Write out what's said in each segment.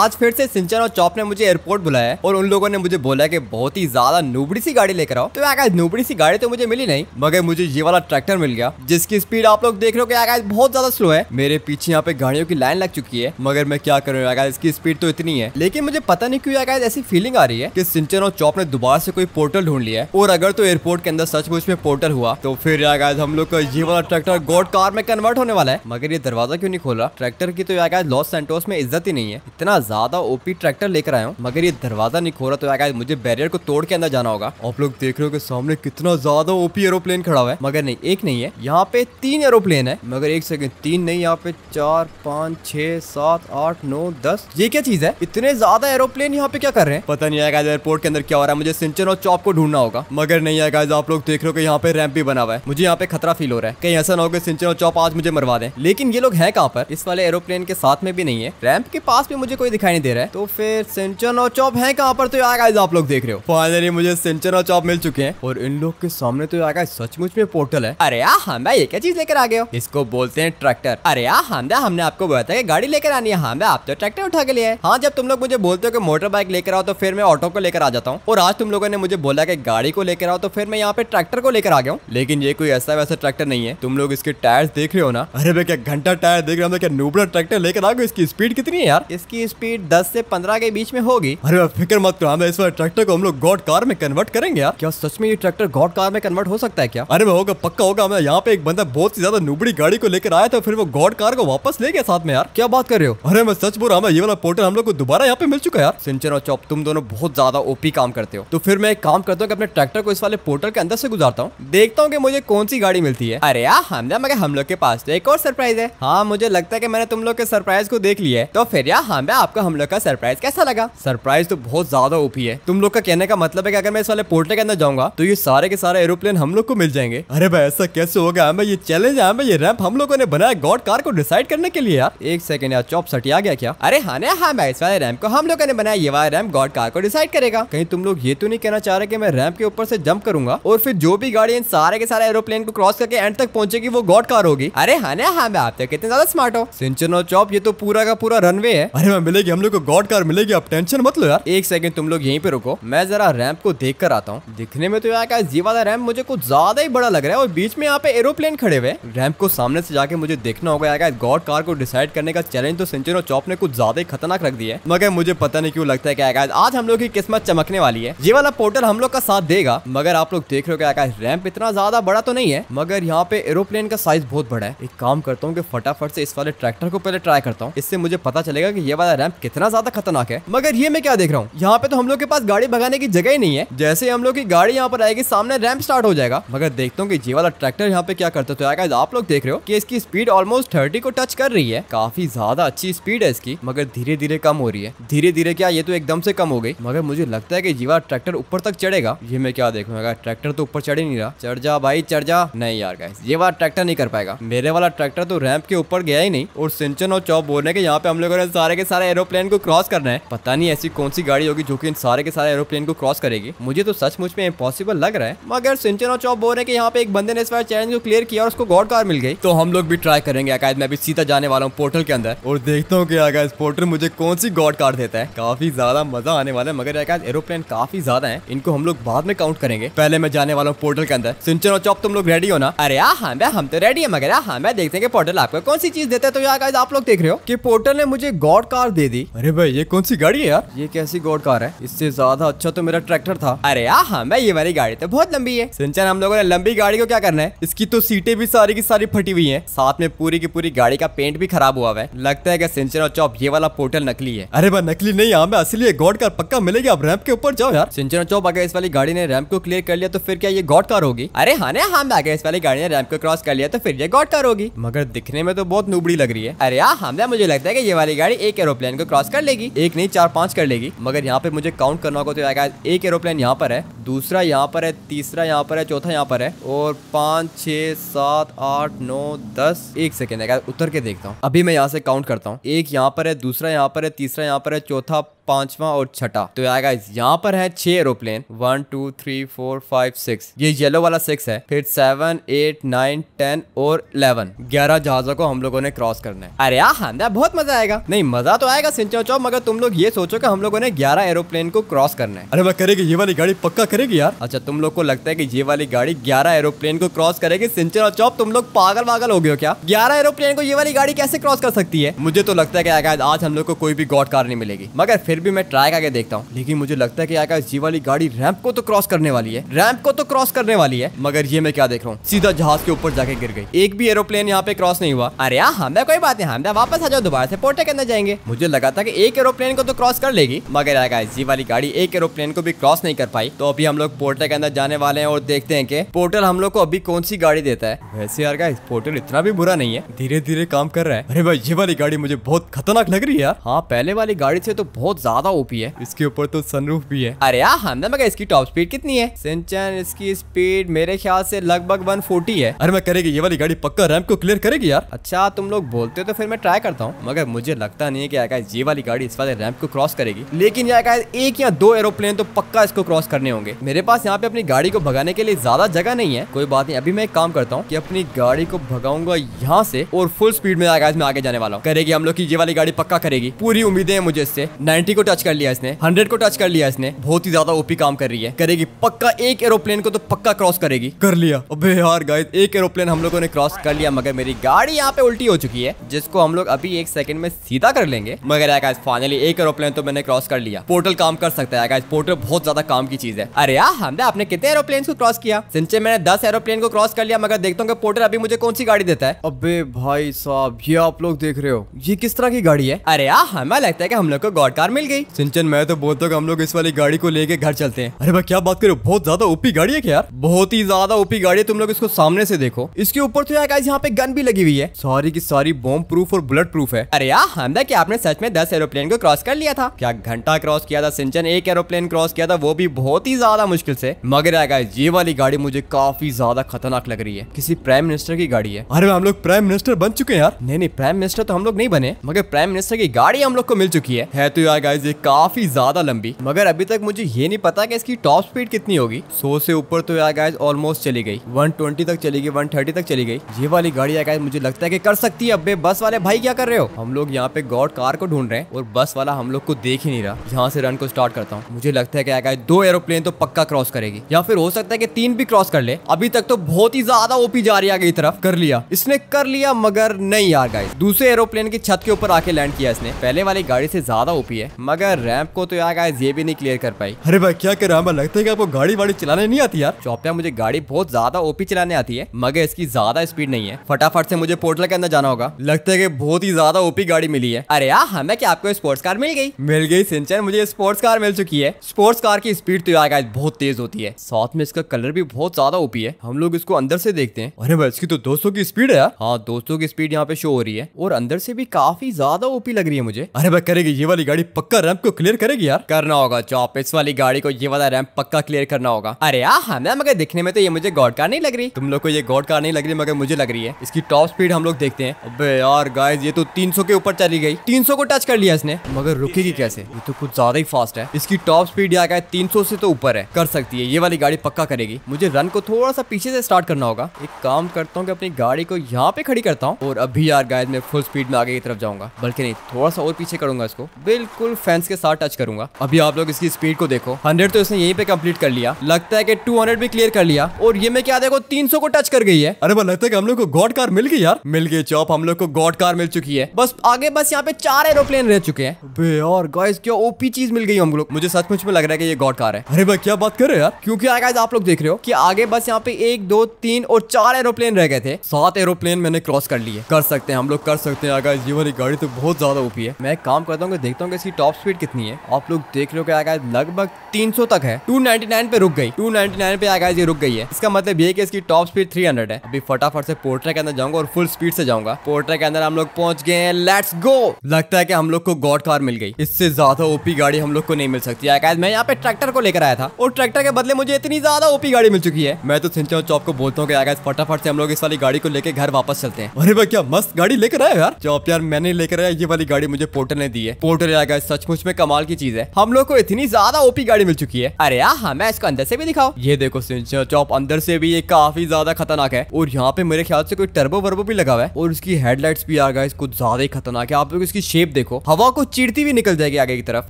आज फिर से सिंचन और चौप ने मुझे एयरपोर्ट बुलाया है और उन लोगों ने मुझे बोला कि बहुत ही ज्यादा नूबड़ी सी गाड़ी लेकर आओ तो आकाश नूबड़ी सी गाड़ी तो मुझे मिली नहीं मगर मुझे ये वाला ट्रैक्टर मिल गया जिसकी स्पीड आप लोग देख रहे हो कि आकाश बहुत ज्यादा स्लो है मेरे पीछे यहाँ पे गाड़ियों की लाइन लग चुकी है मगर मैं क्या रहा हूँ इसकी स्पीड तो इतनी है लेकिन मुझे पता नहीं क्यों आकाश ऐसी फीलिंग आ रही है की सिंचन और चौप ने दोबारा से कोई पोर्टल ढूंढ लिया है और अगर तो एयरपोर्ट के अंदर सचमुच में पोर्टल हुआ तो फिर आकाश हम लोग का ये वाला ट्रैक्टर गोड कार में कन्वर्ट होने वाला है मगर ये दरवाजा क्यों नहीं खोला ट्रैक्टर की तो आकाश लॉस सेंटोस में इज्जत ही नहीं है इतना ज्यादा ओपी ट्रैक्टर लेकर आया हूँ मगर ये दरवाजा नहीं खोला तो यार मुझे बैरियर को तोड़ के अंदर जाना होगा आप लोग देख रहे हो कि सामने कितना ज्यादा ओपी एरोप्लेन खड़ा हुआ है मगर नहीं एक नहीं है यहाँ पे तीन एरोप्लेन है मगर एक सेकंड तीन नहीं यहाँ पे चार पाँच छह सात आठ नौ दस ये क्या चीज है इतने ज्यादा एरोप्लेन यहाँ पे क्या कर रहे हैं पता नहीं आएगा एयरपोर्ट के अंदर क्या हो रहा है मुझे सिंचन और चौप को ढूंढना होगा मगर नहीं आएगा आप लोग देख रहे हो कि यहाँ पे रैंप भी बना हुआ है मुझे यहाँ पे खतरा फील हो रहा है कहीं ऐसा ना हो कि सिंचन और चौप आज मुझे मरवा दे लेकिन ये लोग है कहाँ पर इस वाले एरोप्लेन के साथ में भी नहीं है रैंप के पास भी मुझे कोई दिखाई नहीं दे रहा है तो फिर सिंचन और चौप है कहाँ पर तो यार आप लोग देख रहे हो फाइनली मुझे सिंचन और चौप मिल चुके हैं और इन लोग के सामने तो यार सचमुच में पोर्टल है अरे यार हम ये क्या चीज लेकर आ गए हो इसको बोलते हैं ट्रैक्टर अरे यार हम हमने आपको बताया था गाड़ी लेकर आनी है हम आप तो ट्रैक्टर उठा के लिए हाँ जब तुम लोग मुझे बोलते हो कि मोटर बाइक लेकर आओ तो फिर मैं ऑटो को लेकर आ जाता हूँ और आज तुम लोगों ने मुझे बोला कि गाड़ी को लेकर आओ तो फिर मैं यहाँ पे ट्रैक्टर को लेकर आ गया हूँ लेकिन ये कोई ऐसा वैसा ट्रैक्टर नहीं है तुम लोग इसके टायर देख रहे हो ना अरे भाई क्या घंटा टायर देख रहे हो क्या नूबड़ा ट्रैक्टर लेकर आ गए इसकी स्पीड कितनी है यार इसकी स्पीड स्पीड दस से पंद्रह के बीच में होगी अरे फिक्र मत करो हमें इस बार ट्रैक्टर को हम लोग गॉड कार में कन्वर्ट करेंगे यार क्या सच में ये ट्रैक्टर गॉड कार में कन्वर्ट हो सकता है क्या अरे होगा पक्का होगा हमें यहाँ पे एक बंदा बहुत ही ज्यादा नुबड़ी गाड़ी को लेकर आया था फिर वो गॉड कार को वापस ले गया साथ में यार क्या बात कर रहे हो अरे मैं सच बोल रहा हूँ ये वाला पोर्टल हम लोग को दोबारा यहाँ पे मिल चुका है यार सिंचन और चौप तुम दोनों बहुत ज्यादा ओपी काम करते हो तो फिर मैं एक काम करता हूँ अपने ट्रैक्टर को इस वाले पोर्टल के अंदर से गुजारता हूँ देखता हूँ की मुझे कौन सी गाड़ी मिलती है अरे यार हम मगर हम लोग के पास तो एक और सरप्राइज है हाँ मुझे लगता है की मैंने तुम लोग के सरप्राइज को देख लिया है तो फिर यार हम आपको आपका हम लोग का सरप्राइज कैसा लगा सरप्राइज तो बहुत ज्यादा ओपी है तुम लोग का कहने का मतलब है कि अगर मैं इस वाले पोर्टल के अंदर जाऊंगा तो ये सारे के सारे एरोप्लेन हम लोग को मिल जाएंगे अरे भाई ऐसा कैसे हो गया ये चैलेंज है ये रैम्प हम लोगों ने बनाया गॉड कार को डिसाइड करने के लिए यार एक सेकंड यार चौप सटी आ गया क्या अरे हाँ हाँ भाई इस वाले रैम्प को हम लोगों ने बनाया ये वाला रैम्प गॉड कार को डिसाइड करेगा कहीं तुम लोग ये तो नहीं कहना चाह रहे की मैं रैम्प के ऊपर से जंप करूंगा और फिर जो भी गाड़ी इन सारे के सारे एरोप्लेन को क्रॉस करके एंड तक पहुंचेगी वो गॉड कार होगी अरे हाँ हाँ मैं आप तक तो कितने ज्यादा स्मार्ट हो सिंचन और चौप ये तो पूरा का पूरा रनवे है अरे मैं मिलेगी मिलेगी हम लोग को गॉड कार मिलेगी आप टेंशन मत लो यार एक सेकंड तुम लोग यहीं पे रुको मैं जरा रैंप को देख कर आता हूँ दिखने में तो यार जी वाला रैंप मुझे कुछ ज्यादा ही बड़ा लग रहा है और बीच में यहाँ पे एरोप्लेन खड़े हुए रैंप को सामने से जाके मुझे देखना होगा यार गॉड कार को डिसाइड करने का चैलेंज तो सेंचुरी चौप ने कुछ ज्यादा ही खतरनाक रख दिया है मगर मुझे पता नहीं क्यों लगता है क्या आज हम लोग की किस्मत चमकने वाली है ये वाला पोर्टल हम लोग का साथ देगा मगर आप लोग देख रहे हो क्या रैम्प इतना ज्यादा बड़ा तो नहीं है मगर यहाँ पे एरोप्लेन का साइज बहुत बड़ा है एक काम करता हूँ फटाफट से इस वाले ट्रैक्टर को पहले ट्राई करता हूँ इससे मुझे पता चलेगा की ये वाला रैम्प कितना ज्यादा खतरनाक है मगर ये मैं क्या देख रहा हूँ यहाँ पे तो हम लोग के पास गाड़ी भगाने की जगह ही नहीं है जैसे हम लोग की गाड़ी यहाँ पर आएगी सामने रैम्प स्टार्ट हो जाएगा मगर देखता हूँ की जी वाला ट्रैक्टर यहाँ पे क्या करता तो आएगा आप लोग देख रहे हो की इसकी स्पीड ऑलमोस्ट थर्टी को टच कर रही है काफी ज्यादा अच्छी स्पीड है इसकी मगर धीरे धीरे कम हो रही है धीरे धीरे क्या ये तो एकदम से कम हो गई मगर मुझे लगता है की जीवा ट्रैक्टर ऊपर तक चढ़ेगा ये मैं क्या देखूंगा ट्रैक्टर तो ऊपर चढ़ ही नहीं रहा चढ़ जा भाई चढ़ जा नहीं यार गाइस ये वाला ट्रैक्टर नहीं कर पाएगा मेरे वाला ट्रैक्टर तो रैंप के ऊपर गया ही नहीं और सिंचन और चौप बोलने के यहाँ पे हम लोगों ने सारे के सारे एरो एरोप्लेन को क्रॉस करना है पता नहीं ऐसी कौन सी गाड़ी होगी जो कि इन सारे के सारे एरोप्लेन को क्रॉस करेगी मुझे तो सचमुच में इम्पॉसिबल लग रहा है मगर सिंचन और चौप बोल रहे हैं कि यहाँ पे एक बंदे ने इस बार चैलेंज को क्लियर किया और उसको गॉड कार मिल गई तो हम लोग भी ट्राई करेंगे अकायद मैं भी सीधा जाने वाला हूँ पोर्टल के अंदर और देखता हूँ कि अकायद पोर्टल मुझे कौन सी गॉड कार देता है काफी ज्यादा मजा आने वाला है मगर अकायद एरोप्लेन काफी ज्यादा है इनको हम लोग बाद में काउंट करेंगे पहले मैं जाने वाला हूँ पोर्टल के अंदर सिंचन और चौप तुम लोग रेडी हो ना अरे हाँ मैं हम तो रेडी है मगर हाँ मैं देखते हैं पोर्टल आपको कौन सी चीज देता है तो आप लोग देख रहे हो कि पोर्टल ने मुझे गॉड कार दे दी अरे भाई ये कौन सी गाड़ी है यार ये कैसी गोड कार है इससे ज्यादा अच्छा तो मेरा ट्रैक्टर था अरे हाँ मैं ये वाली गाड़ी तो बहुत लंबी है सिंचन हम लोगों ने लंबी गाड़ी को क्या करना है इसकी तो सीटें भी सारी की सारी फटी हुई है साथ में पूरी की पूरी गाड़ी का पेंट भी खराब हुआ है लगता है की सिंचन और चौप ये वाला पोर्टल नकली है अरे भाई नकली नहीं यहाँ मैं असली गोड कार पक्का मिलेगी आप रैम्प के ऊपर जाओ यार सिंचन और चौप अगर इस वाली गाड़ी ने रैम्प को क्लियर कर लिया तो फिर क्या ये गोड कार होगी अरे हाँ हम हाँ, अगर इस वाली गाड़ी ने रैम्प को क्रॉस कर लिया तो फिर ये गोड कार होगी मगर दिखने में तो बहुत नुबड़ी लग रही है अरे हाँ मुझे लगता है की ये वाली गाड़ी एक एरोप्लेन को क्रॉस कर लेगी एक नहीं चार पांच कर लेगी मगर यहाँ पे मुझे काउंट करना होगा तो आएगा एक एरोप्लेन यहाँ पर है दूसरा यहाँ पर है तीसरा यहाँ पर है चौथा यहाँ पर है और पांच छह सात आठ नौ दस एक सेकेंड आएगा उतर के देखता हूँ अभी मैं यहाँ से काउंट करता हूँ एक यहाँ पर है दूसरा यहाँ पर है तीसरा यहाँ पर है चौथा पांचवा और छठा तो आएगा इस यहाँ पर है छह aeroplane one two three four five six ये येलो वाला सिक्स है फिर सेवन एट नाइन टेन और इलेवन ग्यारह जहाजों को हम लोगों ने क्रॉस करना है अरे हाँ बहुत मजा आएगा नहीं मजा तो आएगा सिंचो चौप मगर तुम लोग ये सोचो कि हम लोगों ने ग्यारह एरोप्लेन को क्रॉस करना है अरे वह करेगी ये वाली गाड़ी पक्का करेगी यार अच्छा तुम लोग को लगता है की ये वाली गाड़ी ग्यारह एरोप्लेन को क्रॉस करेगी सिंचर और चौप तुम लोग पागल वागल हो गए हो क्या ग्यारह एरोप्लेन को ये वाली गाड़ी कैसे क्रॉस कर सकती है मुझे तो लगता है की आज हम लोग को कोई भी गॉड कार नहीं मिलेगी मगर फिर फिर भी मैं ट्राई करके देखता हूँ लेकिन मुझे लगता है कि आकाश जी वाली गाड़ी रैंप को तो क्रॉस करने वाली है रैंप को तो क्रॉस करने वाली है मगर ये मैं क्या देख रहा हूँ सीधा जहाज के ऊपर जाके गिर गई एक भी एरोप्लेन यहाँ पे क्रॉस नहीं हुआ अरे हाँ, हाँ मैं कोई बात नहीं हम हाँ, वापस आ जाओ दोबारा से पोर्टे के अंदर जाएंगे मुझे लगा था की एक एरोप्लेन को तो क्रॉस कर लेगी मगर आकाश जी वाली गाड़ी एक एरोप्लेन को भी क्रॉस नहीं कर पाई तो अभी हम लोग पोर्टल के अंदर जाने वाले हैं और देखते हैं कि पोर्टल हम लोग को अभी कौन सी गाड़ी देता है वैसे यार गाइस पोर्टल इतना भी बुरा नहीं है धीरे धीरे काम कर रहा है अरे भाई ये वाली गाड़ी मुझे बहुत खतरनाक लग रही है हाँ पहले वाली गाड़ी से तो बहुत ज्यादा ओपी है इसके ऊपर तो सनरूफ भी है अरे यार हमदम हाँ, मैं इसकी टॉप स्पीड कितनी है सिंचन इसकी स्पीड मेरे ख्याल से लगभग 140 है अरे मैं करेगी ये वाली गाड़ी पक्का रैम को क्लियर करेगी यार अच्छा तुम लोग बोलते हो तो फिर मैं ट्राई करता हूँ मगर मुझे लगता नहीं है की ये वाली गाड़ी इस वाले रैम्प को क्रॉस करेगी लेकिन आकाश एक या दो एरोप्लेन तो पक्का इसको क्रॉस करने होंगे मेरे पास यहाँ पे अपनी गाड़ी को भगाने के लिए ज्यादा जगह नहीं है कोई बात नहीं अभी मैं एक काम करता हूँ की अपनी गाड़ी को भगाऊंगा यहाँ से और फुल स्पीड में आगे जाने वाला हूँ करेगी हम लोग की ये वाली गाड़ी पक्का करेगी पूरी उम्मीदें मुझे इससे नाइन्टी को टच कर लिया इसने हंड्रेड को टच कर लिया इसने बहुत ही ज्यादा ओपी काम कर रही है करेगी पक्का एक एरोप्लेन को तो पक्का क्रॉस करेगी कर लिया अबे यार गाइस एक एरोप्लेन हम लोगों ने क्रॉस कर लिया मगर मेरी गाड़ी यहाँ पे उल्टी हो चुकी है जिसको हम लोग अभी एक सेकंड में सीधा कर लेंगे मगर गाइस फाइनली एक एरोप्लेन तो मैंने क्रॉस कर लिया पोर्टल काम कर सकता है गाइस पोर्टल बहुत ज्यादा काम की चीज है अरे यार हमने आपने कितने एरोप्लेन को क्रॉस किया सिंचे मैंने दस एरोप्लेन को क्रॉस कर लिया मगर देखता हूँ पोर्टल अभी मुझे कौन सी गाड़ी देता है अबे भाई साहब ये आप लोग देख रहे हो ये किस तरह की गाड़ी है अरे यार हमें लगता है की हम लोग को गॉड कार मिल मिल गई सिंचन मैं तो बोलता हूँ हम लोग इस वाली गाड़ी को लेके घर चलते हैं अरे भाई क्या बात करो बहुत ज्यादा ओपी गाड़ी है क्या यार बहुत ही ज्यादा ओपी गाड़ी है तुम लोग इसको सामने से देखो इसके ऊपर तो यार यहाँ पे गन भी लगी हुई है सारी की सारी बॉम्ब प्रूफ और बुलेट प्रूफ है अरे यार हम देख आपने सच में दस एरोप्लेन को क्रॉस कर लिया था क्या घंटा क्रॉस किया था सिंचन एक एरोप्लेन क्रॉस किया था वो भी बहुत ही ज्यादा मुश्किल से मगर आएगा ये वाली गाड़ी मुझे काफी ज्यादा खतरनाक लग रही है किसी प्राइम मिनिस्टर की गाड़ी है अरे हम लोग प्राइम मिनिस्टर बन चुके हैं यार नहीं नहीं प्राइम मिनिस्टर तो हम लोग नहीं बने मगर प्राइम मिनिस्टर की गाड़ी हम लोग को मिल चुकी है, है तो यार गाइस ये काफी ज्यादा लंबी मगर अभी तक मुझे ये नहीं पता कि इसकी टॉप स्पीड कितनी होगी सौ से ऊपर तो यार गाइस ऑलमोस्ट चली गई वन तक चली गई वन तक चली गई ये वाली गाड़ी यार मुझे लगता है कि कर सकती है अबे बस वाले भाई क्या कर रहे हो हम लोग यहाँ पे गॉड कार को ढूंढ रहे हैं और बस वाला हम लोग को देख ही नहीं रहा यहाँ से रन को स्टार्ट करता हूँ मुझे लगता है कि दो एरोप्लेन तो पक्का क्रॉस करेगी या फिर हो सकता है की तीन भी क्रॉस कर ले अभी तक तो बहुत ही ज्यादा ओपी जा रही है तरफ कर लिया इसने कर लिया मगर नहीं यार गाइस दूसरे एरोप्लेन की छत के ऊपर आके लैंड किया इसने पहले वाली गाड़ी से ज्यादा ओपी है मगर रैंप को तो यार गाइस ये भी नहीं क्लियर कर पाई अरे भाई क्या कर रहा लगता है कि आपको गाड़ी वाड़ी चलाने नहीं आती यार चौपिया मुझे गाड़ी बहुत ज्यादा ओपी चलाने आती है मगर इसकी ज्यादा स्पीड नहीं है फटाफट से मुझे पोर्टल के अंदर जाना होगा लगता है की बहुत ही ज्यादा ओपी गाड़ी मिली है अरे यार हमें क्या आपको स्पोर्ट्स कार मिल गई मिल गई सिंचन मुझे स्पोर्ट्स कार मिल चुकी है स्पोर्ट्स कार की स्पीड तो यार गाइस बहुत तेज होती है साथ में इसका कलर भी बहुत ज्यादा ओपी है हम लोग इसको अंदर से देखते हैं अरे भाई इसकी तो दोस्तों की स्पीड है हाँ दोस्तों की स्पीड यहाँ पे शो हो रही है और अंदर से भी काफी ज्यादा ओपी लग रही है मुझे अरे भाई करेगी ये वाली गाड़ी पक्का रैंप को क्लियर करेगी यार करना होगा चौप इस वाली गाड़ी को ये वाला रैंप पक्का क्लियर करना होगा अरे यार हमें मगर दिखने में तो ये मुझे गॉड कार नहीं लग रही तुम लोग को ये गॉड कार नहीं लग रही मगर मुझे लग रही है इसकी टॉप स्पीड हम लोग देखते हैं अब यार गाय ये तो तीन के ऊपर चली गई तीन को टच कर लिया इसने मगर रुकेगी कैसे ये तो कुछ ज्यादा ही फास्ट है इसकी टॉप स्पीड यहाँ का तीन से तो ऊपर है कर सकती है ये वाली गाड़ी पक्का करेगी मुझे रन को थोड़ा सा पीछे से स्टार्ट करना होगा एक काम करता हूँ कि अपनी गाड़ी को यहाँ पे खड़ी करता हूँ और अभी यार गाय मैं फुल स्पीड में आगे की तरफ जाऊंगा बल्कि नहीं थोड़ा सा और पीछे करूंगा इसको बिल्कुल सिर्फ फैंस के साथ टच करूंगा अभी आप लोग इसकी स्पीड को देखो हंड्रेड तो इसने यहीं पे कंप्लीट कर लिया लगता है कि टू भी क्लियर कर लिया और ये मैं क्या देखो तीन को टच कर गई है अरे वो लगता है कि हम लोग को गॉड कार मिल गई यार मिल गई चौप हम लोग को गॉड कार मिल चुकी है बस आगे बस यहाँ पे चार एरोप्लेन रह चुके हैं और गाइस क्या ओपी चीज मिल गई हम लोग मुझे सचमुच में लग रहा है की ये गॉड कार है अरे भाई क्या बात कर रहे हो यार क्योंकि आगे आप लोग देख रहे हो कि आगे बस यहाँ पे एक दो तीन और चार एरोप्लेन रह गए थे सात एरोप्लेन मैंने क्रॉस कर लिए कर सकते हैं हम लोग कर सकते हैं गाइस ये गाड़ी तो बहुत ज्यादा ओपी है मैं काम करता हूँ देखता हूँ इसकी टॉप टॉप स्पीड कितनी है आप लोग देख रहे हो क्या गाइस लगभग 300 तक है 299 पे रुक गई 299 पे गाइस ये रुक गई है इसका मतलब ये कि इसकी टॉप स्पीड 300 है अभी फटाफट से पोर्ट्रे के अंदर जाऊंगा और फुल स्पीड से जाऊंगा पोर्ट्रे के अंदर हम लोग पहुंच गए हैं लेट्स गो लगता है कि हम लोग को गॉड कार मिल गई इससे ज्यादा ओपी गाड़ी हम लोग को नहीं मिल सकती है मैं यहाँ पे ट्रैक्टर को लेकर आया था और ट्रैक्टर के बदले मुझे इतनी ज्यादा ओपी गाड़ी मिल चुकी है मैं तो सिंचा चौप को बोलता हूँ कि फटाफट से हम लोग इस वाली गाड़ी को लेकर घर वापस चलते हैं अरे भाई क्या मस्त गाड़ी लेकर आया यार चौप यार मैंने लेकर आया ये वाली गाड़ी मुझे पोर्टर ने दी है पोर्टर आएगा सचमुच में कमाल की चीज है हम लोग को इतनी ज्यादा ओपी गाड़ी मिल चुकी है अरे यार हमें हाँ, इसको अंदर से भी दिखाओ ये देखो सिंचर चॉप अंदर से भी ये काफी ज्यादा खतरनाक है और यहाँ पे मेरे ख्याल से कोई टर्बो वर्बो भी लगा हुआ है और उसकी हेडलाइट्स भी आ गए कुछ ज्यादा ही खतरनाक है आप लोग इसकी शेप देखो हवा को चिड़ती भी निकल जाएगी आगे की तरफ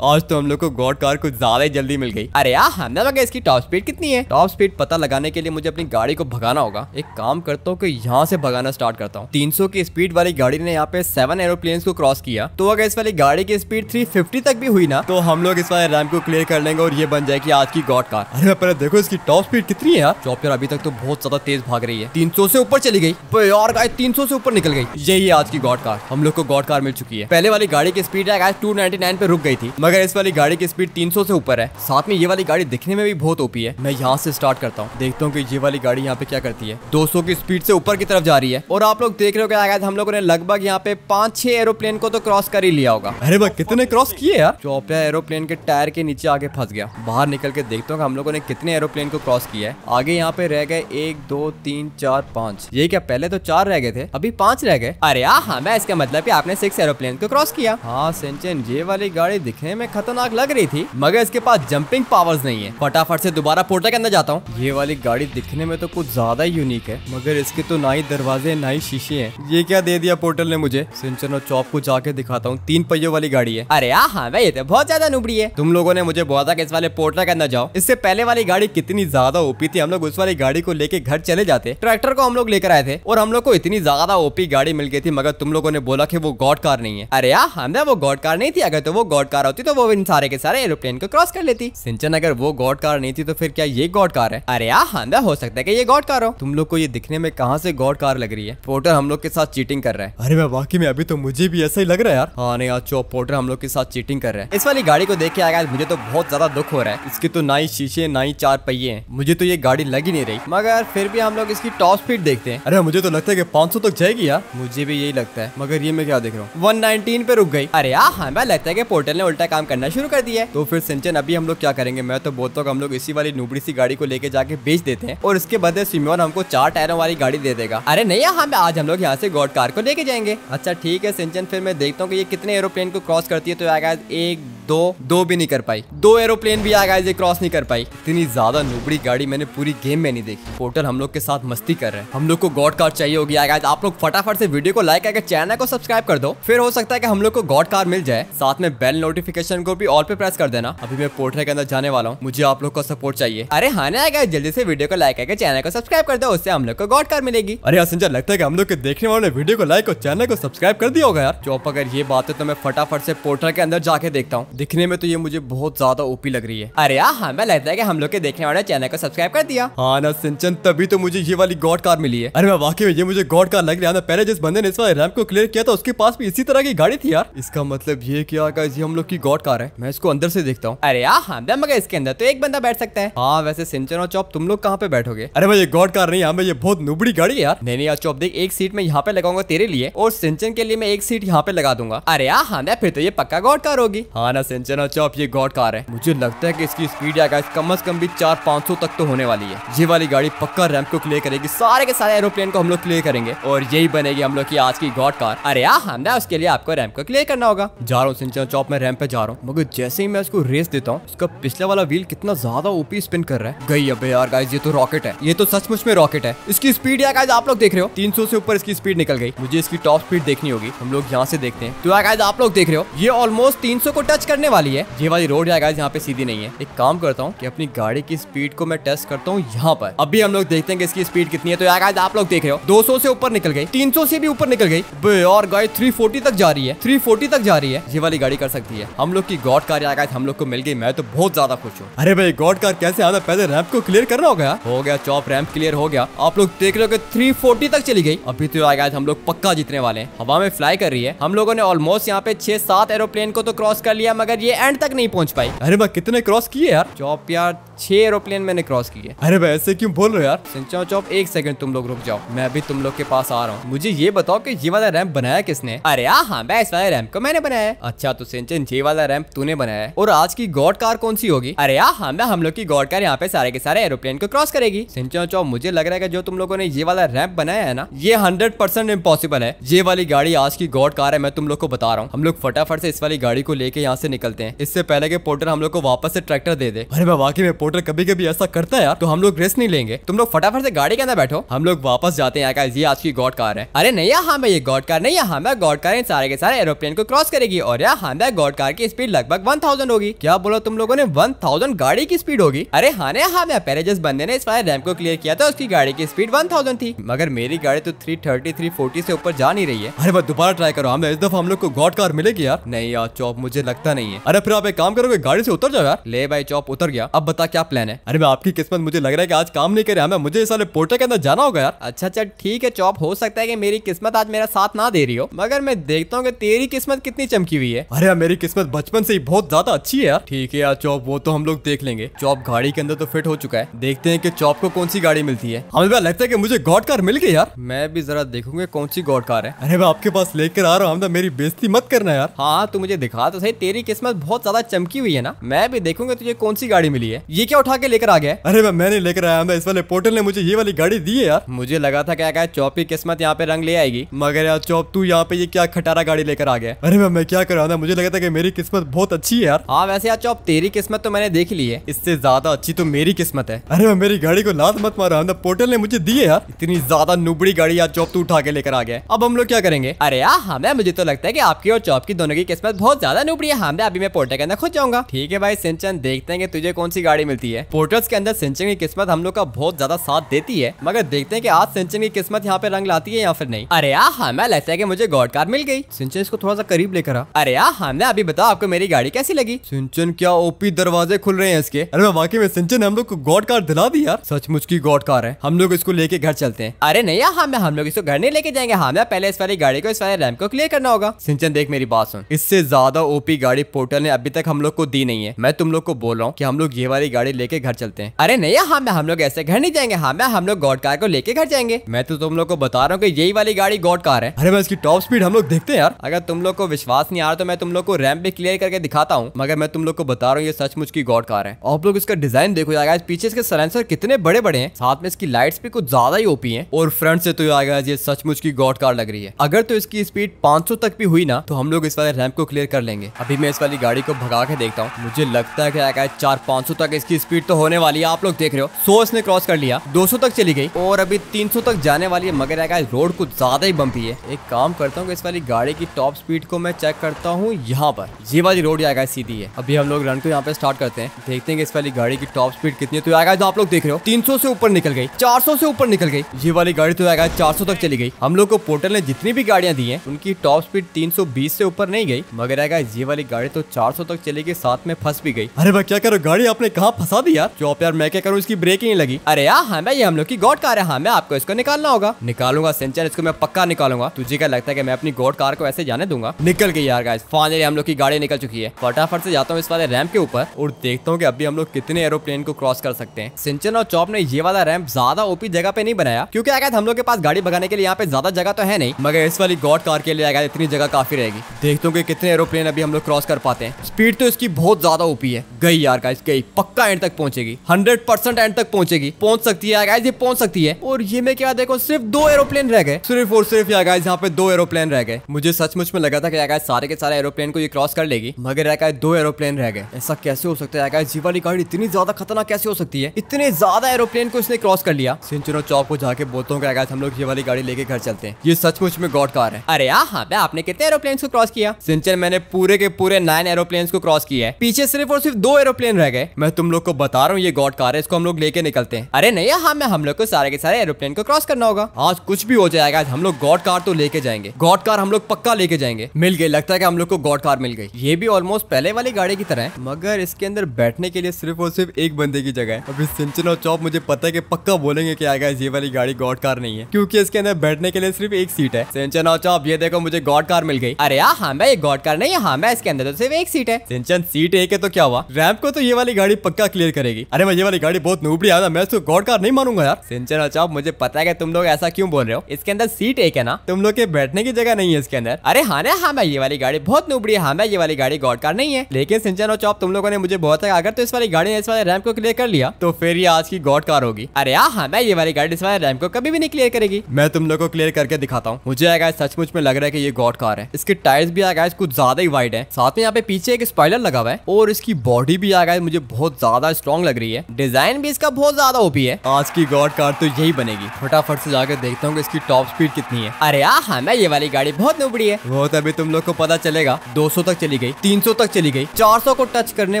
आज तो हम लोग को गॉड कार कुछ ज्यादा ही जल्दी मिल गई अरे यार हमने हाँ, लगा इसकी टॉप स्पीड कितनी है टॉप स्पीड पता लगाने के लिए मुझे अपनी गाड़ी को भगाना होगा एक काम करता हूँ की यहाँ से भगाना स्टार्ट करता हूँ तीन की स्पीड वाली गाड़ी ने यहाँ पे सेवन एरोप्लेन को क्रॉस किया तो अगर इस वाली गाड़ी की स्पीड थ्री फिफ्टी तक भी हुई ना तो हम लोग इस बार रैम को क्लियर कर लेंगे और ये बन जाएगी आज की गॉड कार अरे पहले देखो इसकी टॉप स्पीड कितनी है यार अभी तक तो बहुत ज्यादा तेज भाग रही है तीन सौ से ऊपर चली गई और तो गाय तीन सौ से ऊपर निकल गई यही आज की गॉड कार हम लोग को गॉड कार मिल चुकी है पहले वाली गाड़ी की स्पीड है आज टू पे रुक गई थी मगर इस वाली गाड़ी की स्पीड तीन से ऊपर है साथ में ये वाली गाड़ी दिखने में भी बहुत ओपी है मैं यहाँ से स्टार्ट करता हूँ देखता हूँ की ये वाली गाड़ी यहाँ पे क्या करती है दो की स्पीड से ऊपर की तरफ जा रही है और आप लोग देख रहे हो हम लोगों ने लगभग यहाँ पे पांच छह एरोप्लेन को तो क्रॉस कर ही लिया होगा अरे भाई कितने क्रॉस किया देखिए यार चौपिया एरोप्लेन के टायर के नीचे आगे फंस गया बाहर निकल के देखता हूँ हम लोगों ने कितने एरोप्लेन को क्रॉस किया है आगे यहाँ पे रह गए एक दो तीन चार पाँच ये क्या पहले तो चार रह गए थे अभी पाँच रह गए अरे हाँ मैं इसका मतलब की आपने सिक्स एरोप्लेन को क्रॉस किया हाँ सिंचन ये वाली गाड़ी दिखने में खतरनाक लग रही थी मगर इसके पास जंपिंग पावर्स नहीं है फटाफट से दोबारा पोर्टल के अंदर जाता हूँ ये वाली गाड़ी दिखने में तो कुछ ज्यादा यूनिक है मगर इसके तो ना ही दरवाजे ना ही शीशे हैं ये क्या दे दिया पोर्टल ने मुझे सिंचन और चौप को जाके दिखाता हूँ तीन पहियों वाली गाड़ी है अरे आह हाँ भाई ये तो बहुत ज्यादा नुबड़ी है तुम लोगों ने मुझे बोला था कि इस वाले पोर्टल के अंदर जाओ इससे पहले वाली गाड़ी कितनी ज्यादा ओपी थी हम लोग उस वाली गाड़ी को लेके घर चले जाते ट्रैक्टर को हम लोग लेकर आए थे और हम लोग को इतनी ज्यादा ओपी गाड़ी मिल गई थी मगर तुम लोगों ने बोला की वो गॉड कार नहीं है अरे यार हमें वो गॉड कार नहीं थी अगर तो वो गॉड कार होती तो वो इन सारे के सारे एरोप्लेन को क्रॉस कर लेती सिंचन अगर वो गॉड कार नहीं थी तो फिर क्या ये गॉड कार है अरे यार हमें हो सकता है की ये गॉड कार हो तुम लोग को ये दिखने में कहाँ से गॉड कार लग रही है पोर्टर हम लोग के साथ चीटिंग कर रहा है अरे वाकई में अभी तो मुझे भी ऐसा ही लग रहा है यार हाँ नहीं यार चौप पोर्टर हम लोग के साथ चीटिंग कर रहे हैं इस वाली गाड़ी को देख के आया मुझे तो बहुत ज्यादा दुख हो रहा है इसके तो ना ही शीशे ना ही चार पहिए हैं मुझे तो ये गाड़ी लग ही नहीं रही मगर फिर भी हम लोग इसकी टॉप स्पीड देखते हैं अरे मुझे तो लगता है पांच सौ तक जाएगी यार मुझे भी यही लगता है मगर ये मैं क्या देख रहा हूँ 119 पे रुक गई अरे यार हमें लगता है की पोर्टल ने उल्टा काम करना शुरू कर दिया है तो फिर सिंचन अभी हम लोग क्या करेंगे मैं तो बोलता हूँ हम लोग इसी वाली नुबड़ी सी गाड़ी को लेकर जाके बेच देते हैं और इसके बदले सिमोन हमको चार टायरों वाली गाड़ी दे देगा अरे नहीं मैं आज हम लोग यहाँ से गॉड कार को लेके जाएंगे अच्छा ठीक है सिंचन फिर मैं देखता हूँ कि ये कितने एरोप्लेन को क्रॉस करती है तो जाएगा एक दो दो भी नहीं कर पाई दो एरोप्लेन भी आ गए क्रॉस नहीं कर पाई इतनी ज्यादा नुबड़ी गाड़ी मैंने पूरी गेम में नहीं देखी पोर्टल हम लोग के साथ मस्ती कर रहे हैं हम लोग को गॉड कार चाहिए होगी गए आप लोग फटाफट से वीडियो को लाइक करके चैनल को सब्सक्राइब कर दो फिर हो सकता है कि हम लोग को गॉड कार मिल जाए साथ में बेल नोटिफिकेशन को भी ऑल पे प्रेस कर देना अभी मैं पोर्टल के अंदर जाने वाला हूँ मुझे आप लोग का सपोर्ट चाहिए अरे हाने आ गए जल्दी से वीडियो को लाइक करके चैनल को सब्सक्राइब कर दो उससे हम लोग को गॉड कार मिलेगी अरे असंजय लगता है कि हम लोग के देखने वाले वीडियो को लाइक और चैनल को सब्सक्राइब कर दिया होगा यार जो अगर ये बात है तो मैं फटाफट से पोर्टल के अंदर जाके देखता हूँ दिखने में तो ये मुझे बहुत ज्यादा ओपी लग रही है अरे यार हमें हाँ, लगता है कि हम लोग के देखने वाले चैनल को सब्सक्राइब कर दिया हाँ ना सिंचन तभी तो मुझे ये वाली गॉड कार मिली है अरे मैं वाकई ये मुझे गॉड कार लग रहा है हाँ पहले जिस बंदे ने इस बार रैम को क्लियर किया था उसके पास भी इसी तरह की गाड़ी थी यार इसका मतलब ये क्या ये हम लोग की गॉड कार है मैं इसको अंदर से देखता हूँ अरे यार हम हाँ, मगर इसके अंदर तो एक बंदा बैठ सकता है हाँ वैसे सिंचन और चौप तुम लोग कहाँ पे बैठोगे अरे भाई ये गॉड कार नहीं हमें ये बहुत नुबड़ी गाड़ी यार नहीं यार चौप देख एक सीट मैं यहाँ पे लगाऊंगा तेरे लिए और सिंचन के लिए मैं एक सीट यहाँ पे लगा दूंगा अरे यार हाँ फिर तो ये पक्का गॉड कार होगी हाँ सेंचना चॉप ये गॉड कार है मुझे लगता है कि इसकी स्पीड या गाइस कम से कम भी चार पाँच सौ तक तो होने वाली है ये वाली गाड़ी पक्का रैम को क्लियर करेगी सारे के सारे एरोप्लेन को हम लोग क्लियर करेंगे और यही बनेगी हम लोग की आज की गॉड कार अरे यार हमने उसके लिए आपको रैम्प को क्लियर करना होगा जा रहा हूँ सिंचना चौप में रैम्प पे जा रहा हूँ मगर जैसे ही मैं उसको रेस देता हूँ उसका पिछला वाला व्हील कितना ज्यादा ओपी स्पिन कर रहा है गई अब यार गाइज ये तो रॉकेट है ये तो सचमुच में रॉकेट है इसकी स्पीड या गाइज आप लोग देख रहे हो तीन से ऊपर इसकी स्पीड निकल गई मुझे इसकी टॉप स्पीड देखनी होगी हम लोग यहाँ से देखते हैं तो आप लोग देख रहे हो ये ऑलमोस्ट तीन को टच कर करने वाली है ये वाली रोड जाएगा यहाँ पे सीधी नहीं है एक काम करता हूँ कि अपनी गाड़ी की स्पीड को मैं टेस्ट करता हूँ यहाँ पर अभी हम लोग देखते हैं कि इसकी स्पीड कितनी है तो यार आप लोग देख रहे हो 200 से ऊपर निकल गई 300 से भी ऊपर निकल गई और गाड़ी 340 तक जा रही है 340 तक जा रही है ये वाली गाड़ी कर सकती है हम लोग की गॉड कार यार हम लोग को मिल गई मैं तो बहुत ज्यादा खुश हूँ अरे भाई गॉड कार कैसे आना पहले रैम्प को क्लियर करना हो गया हो गया चौप रैम्प क्लियर हो गया आप लोग देख रहे हो थ्री फोर्टी तक चली गई अभी तो यार हम लोग पक्का जीतने वाले हैं हवा में फ्लाई कर रही है हम लोगों ने ऑलमोस्ट यहाँ पे छह सात एरोप्लेन को तो क्रॉस कर लिया मगर ये एंड तक नहीं पहुंच पाई अरे भाई कितने क्रॉस किए यार चौप यार छह एरोप्लेन मैंने क्रॉस किए अरे भाई ऐसे क्यों बोल रहे हो यार सिंचाओ चौप एक सेकंड तुम लोग रुक जाओ मैं भी तुम लोग के पास आ रहा हूँ मुझे ये बताओ कि ये वाला रैम्प बनाया किसने अरे हाँ, हाँ मैं इस वाले रैम्प को मैंने बनाया अच्छा तो सिंचन ये वाला रैम्प तूने बनाया और आज की गॉड कार कौन सी होगी अरे हाँ, हाँ मैं हम लोग की गॉड कार यहाँ पे सारे के सारे एरोप्लेन को क्रॉस करेगी सिंचाओ चौप मुझे लग रहा है जो तुम लोगों ने ये वाला रैम्प बनाया है ना ये हंड्रेड परसेंट इम्पॉसिबल है ये वाली गाड़ी आज की गॉड कार है मैं तुम लोग को बता रहा हूँ हम लोग फटाफट से इस वाली गाड़ी को लेके यहाँ से निकलते हैं इससे पहले के पोर्टर हम लोग को वापस से ट्रैक्टर दे दे अरे वाकई में पोर्टर कभी कभी ऐसा करता है यार तो हम लोग रेस्ट नहीं लेंगे तुम लोग फटाफट से गाड़ी के अंदर बैठो हम लोग वापस जाते हैं यार ये आज की गॉड कार है अरे नहीं हाँ मैं ये गॉड कार नहीं हाँ मैं गॉड कार सारे के सारे एरोप्लेन को क्रॉस करेगी और यहाँ मैं गॉड कार की स्पीड लगभग वन थाउजेंड होगी क्या बोलो तुम लोगों ने वन थाउजेंड गाड़ी की स्पीड होगी अरे हाँ हाँ मैं पहले जिस बंदे ने इस फायर रैम को क्लियर किया था उसकी गाड़ी की स्पीड वन थाउजेंड थी मगर मेरी गाड़ी तो थ्री थर्टी थ्री फोर्टी से ऊपर जा नहीं रही है अरे हाँ, मैं दोबारा ट्राई करो हम इस दफा हम लोग को गॉड कार मिलेगी यार नहीं यार चौप मुझे लगता नहीं नहीं है अरे फिर आप एक काम करोगे गाड़ी से उतर जाओ यार ले भाई चौप उतर गया अब बता क्या प्लान है अरे मैं आपकी किस्मत मुझे लग रहा है कि आज काम नहीं करे हमें मुझे इस साले पोर्टल के अंदर जाना होगा यार अच्छा अच्छा ठीक है चौप हो सकता है कि मेरी किस्मत आज मेरा साथ ना दे रही हो मगर मैं देखता हूँ की तेरी किस्मत कितनी चमकी हुई है अरे यार मेरी किस्मत बचपन से ही बहुत ज्यादा अच्छी है यार ठीक है यार चौप वो तो हम लोग देख लेंगे चौप गाड़ी के अंदर तो फिट हो चुका है देखते हैं कि चौप को कौन सी गाड़ी मिलती है हमें लगता है कि मुझे गॉड कार मिल गई यार मैं भी जरा देखूंगा कौन सी गॉड कार है अरे मैं आपके पास लेकर आ रहा हूँ मेरी बेजती मत करना यार हाँ तू मुझे दिखा तो सही तेरी किस्मत बहुत ज्यादा चमकी हुई है ना मैं भी देखूंगा तुझे कौन सी गाड़ी मिली है ये क्या उठा के लेकर आ गया अरे मैं नहीं लेकर आया मैं इस वाले पोर्टल ने मुझे ये वाली गाड़ी दी है यार मुझे लगा था क्या क्या चौप की किस्मत यहाँ पे रंग ले आएगी मगर यार चौप तू यहाँ पे ये क्या खटारा गाड़ी लेकर आ गया अरे मैं क्या कर रहा था मुझे लगा था मेरी किस्मत बहुत अच्छी है यार हाँ वैसे यार चौप तेरी किस्मत तो मैंने देख ली है इससे ज्यादा अच्छी तो मेरी किस्मत है अरे मैं मेरी गाड़ी को लात मत मारा हमने पोर्टल ने मुझे दी है यार इतनी ज्यादा नुबड़ी गाड़ी यार चौप तू उठा के लेकर आ गया अब हम लोग क्या करेंगे अरे यार हमें मुझे तो लगता है की आपकी और चौप की दोनों की किस्मत बहुत ज्यादा नुबड़ी है हाँ, है अभी मैं पोर्टल के अंदर खुद जाऊंगा ठीक है भाई सिंचन देखते हैं कि तुझे कौन सी गाड़ी मिलती है पोर्टल्स के अंदर सिंचन की किस्मत हम लोग का बहुत ज्यादा साथ देती है मगर देखते हैं कि आज सिंचन की किस्मत यहाँ पे रंग लाती है या फिर नहीं अरे यार हमें लगता है की मुझे गॉड कार मिल गई सिंचन इसको थोड़ा सा करीब लेकर आ अरे यार हमने अभी बताओ आपको मेरी गाड़ी कैसी लगी सिंचन क्या ओपी दरवाजे खुल रहे हैं इसके अरे वाकई में सिंचन हम लोग को गॉड कार दिला दी यार सचमुच की गॉड कार है हम लोग इसको लेके घर चलते हैं अरे नहीं यार हमें हम लोग इसको घर नहीं लेके जाएंगे हमें हाँ, पहले इस वाली गाड़ी को इस वाले रैम को क्लियर करना होगा सिंचन देख मेरी बात सुन इससे ज्यादा ओपी गाड़ी गाड़ी पोर्टल ने अभी तक हम लोग को दी नहीं है मैं तुम लोग को बोल रहा हूँ की हम लोग ये वाली गाड़ी लेके घर चलते हैं अरे नहीं हाँ मैं हम लोग ऐसे घर नहीं जाएंगे हाँ मैं हम लोग गॉड कार को लेके घर जाएंगे मैं तो तुम लोग को बता रहा हूँ की यही वाली गाड़ी गॉड कार है अरे मैं इसकी टॉप स्पीड हम लोग देखते हैं यार अगर तुम लोग को विश्वास नहीं आ रहा तो मैं तुम लोग को रैम भी क्लियर करके दिखाता हूँ मगर मैं तुम लोग को बता रहा हूँ ये सचमुच की गॉड कार है आप लोग इसका डिजाइन देखो जाएगा पीछे इसके सलेंसर कितने बड़े बड़े हैं साथ में इसकी लाइट्स भी कुछ ज्यादा ही ओपी है और फ्रंट से तो आएगा ये सचमुच की गॉड कार लग रही है अगर तो इसकी स्पीड 500 तक भी हुई ना तो हम लोग इस वाले रैम्प को क्लियर कर लेंगे अभी मैं रेस वाली गाड़ी को भगा के देखता हूँ मुझे लगता है कि क्या चार पाँच तक इसकी स्पीड तो होने वाली है आप लोग देख रहे हो सो इसने क्रॉस कर लिया दो सौ तक चली गई और अभी तीन सौ तक जाने वाली है मगर क्या रोड कुछ ज्यादा ही बम्पी है एक काम करता हूँ इस वाली गाड़ी की टॉप स्पीड को मैं चेक करता हूँ यहाँ पर ये वाली रोड आएगा सीधी है अभी हम लोग रन को यहाँ पे स्टार्ट करते हैं देखते हैं इस वाली गाड़ी की टॉप स्पीड कितनी तो आएगा आप लोग देख रहे हो तीन से ऊपर निकल गई चार से ऊपर निकल गई ये वाली गाड़ी तो आएगा चार तक चली गई हम लोग को पोर्टल ने जितनी भी गाड़ियाँ दी है उनकी टॉप स्पीड तीन से ऊपर नहीं गई मगर आएगा ये वाली गाड़ी गाड़ी तो 400 तक चली गई साथ में फंस भी गई अरे भाई क्या करो गाड़ी आपने कहा फंसा दी यार चौप यार मैं क्या करूँ इसकी ब्रेक ही नहीं लगी अरे यार हमें हाँ ये हम लोग की गॉड कार है हमें हाँ, आपको इसको निकालना होगा निकालूंगा सेंचर इसको मैं पक्का निकालूंगा तुझे क्या लगता है की मैं अपनी गॉड कार को ऐसे जाने दूंगा निकल गई यार गाइस फाइनली हम लोग की गाड़ी निकल चुकी है फटाफट से जाता हूँ इस वाले रैम्प के ऊपर और देखता हूँ की अभी हम लोग कितने एरोप्लेन को क्रॉस कर सकते हैं सिंचन और चौप ने ये वाला रैम्प ज्यादा ओपी जगह पे नहीं बनाया क्योंकि अगर हम लोग के पास गाड़ी भगाने के लिए यहाँ पे ज्यादा जगह तो है नहीं मगर इस वाली गॉड कार के लिए अगर इतनी जगह काफी रहेगी देखता हूँ की कितने एरोप्लेन अभी हम लोग क्रॉस कर कर पाते हैं स्पीड तो इसकी बहुत ज्यादा ओपी है गई यार गाइस गई पक्का एंड तक पहुंचेगी हंड्रेड परसेंट एंड तक पहुंचेगी पहुंच सकती है गाइस ये पहुंच सकती है और ये मैं क्या देखो सिर्फ दो एरोप्लेन रह गए सिर्फ और सिर्फ यार गाइस यहाँ पे दो एरोप्लेन रह गए मुझे सचमुच में लगा था कि यार सारे के सारे एरोप्लेन को ये क्रॉस कर लेगी मगर यार दो एरोप्लेन रह गए ऐसा कैसे हो सकता है यार जी वाली गाड़ी इतनी ज्यादा खतरनाक कैसे हो सकती है इतने ज्यादा एरोप्लेन को इसने क्रॉस कर लिया सिंचुनो चौक को जाके बोलता हूँ हम लोग ये वाली गाड़ी लेके घर चलते हैं ये सचमुच में गॉड कार है अरे हाँ आपने कितने एरोप्लेन को क्रॉस किया सिंचन मैंने पूरे के पूरे नाइन एरोप्लेन को क्रॉस किया है पीछे सिर्फ और सिर्फ दो एरोप्लेन रह गए मैं तुम लोग को बता रहा हूँ ये गॉड कार है इसको हम लोग लेके निकलते हैं अरे नहीं हाँ मैं हम लोग को सारे के सारे एरोप्लेन को क्रॉस करना होगा हाँ, आज कुछ भी हो जाएगा हम लोग गॉड कार तो लेके जाएंगे गॉड कार हम लोग पक्का लेके जाएंगे मिल गए लगता है की हम लोग को गॉड कार मिल गई ये भी ऑलमोस्ट पहले वाली गाड़ी की तरह है मगर इसके अंदर बैठने के लिए सिर्फ और सिर्फ एक बंदे की जगह है अभी सिंचन और चौप मुझे पता है की पक्का बोलेंगे की आएगा ये वाली गाड़ी गॉड कार नहीं है क्यूँकी इसके अंदर बैठने के लिए सिर्फ एक सीट है सिंचन और चौप ये देखो मुझे गॉड कार मिल गई अरे यार हाँ, हाँ मैं ये गॉड कार नहीं हाँ मैं इसके अंदर तो सिंचन सिर्फ एक सीट है सिंचन सीट एक है तो क्या हुआ रैम्प को तो ये वाली गाड़ी पक्का क्लियर करेगी अरे मैं ये वाली गाड़ी बहुत नूबड़ी आया मैं तो गॉड कार नहीं मानूंगा यार सिंचन अच्छा मुझे पता है तुम लोग ऐसा क्यों बोल रहे हो इसके अंदर सीट एक है ना तुम लोग के बैठने की जगह नहीं है इसके अंदर अरे हाँ ना हाँ मैं ये वाली गाड़ी बहुत नूबड़ी है हाँ मैं ये वाली गाड़ी गॉड कार नहीं है लेकिन सिंचन और चौप तुम लोगों ने मुझे बहुत अगर तो इस वाली गाड़ी ने इस वाले रैम को क्लियर कर लिया तो फिर ये आज की गॉड कार होगी अरे यार हाँ, हाँ मैं ये वाली गाड़ी इस वाले रैम को कभी भी नहीं क्लियर करेगी मैं तुम लोग को क्लियर करके दिखाता हूँ मुझे सचमुच में लग रहा है की ये गॉड कार है इसके टायर भी कुछ ज्यादा ही वाइड है साथ में यहाँ पे पीछे एक स्पाइलर लगा हुआ है और इसकी बॉडी भी आ गई मुझे बहुत ज्यादा स्ट्रॉन्ग लग रही है डिजाइन भी इसका बहुत ज्यादा ओपी है आज की गॉड कार तो यही बनेगी फटाफट से जाकर देखता हूँ इसकी टॉप स्पीड कितनी है अरे हाँ हमें ये वाली गाड़ी बहुत नुबड़ी है वो तो अभी तुम लोग को पता चलेगा दो तक चली गई तीन तक चली गई चार को टच करने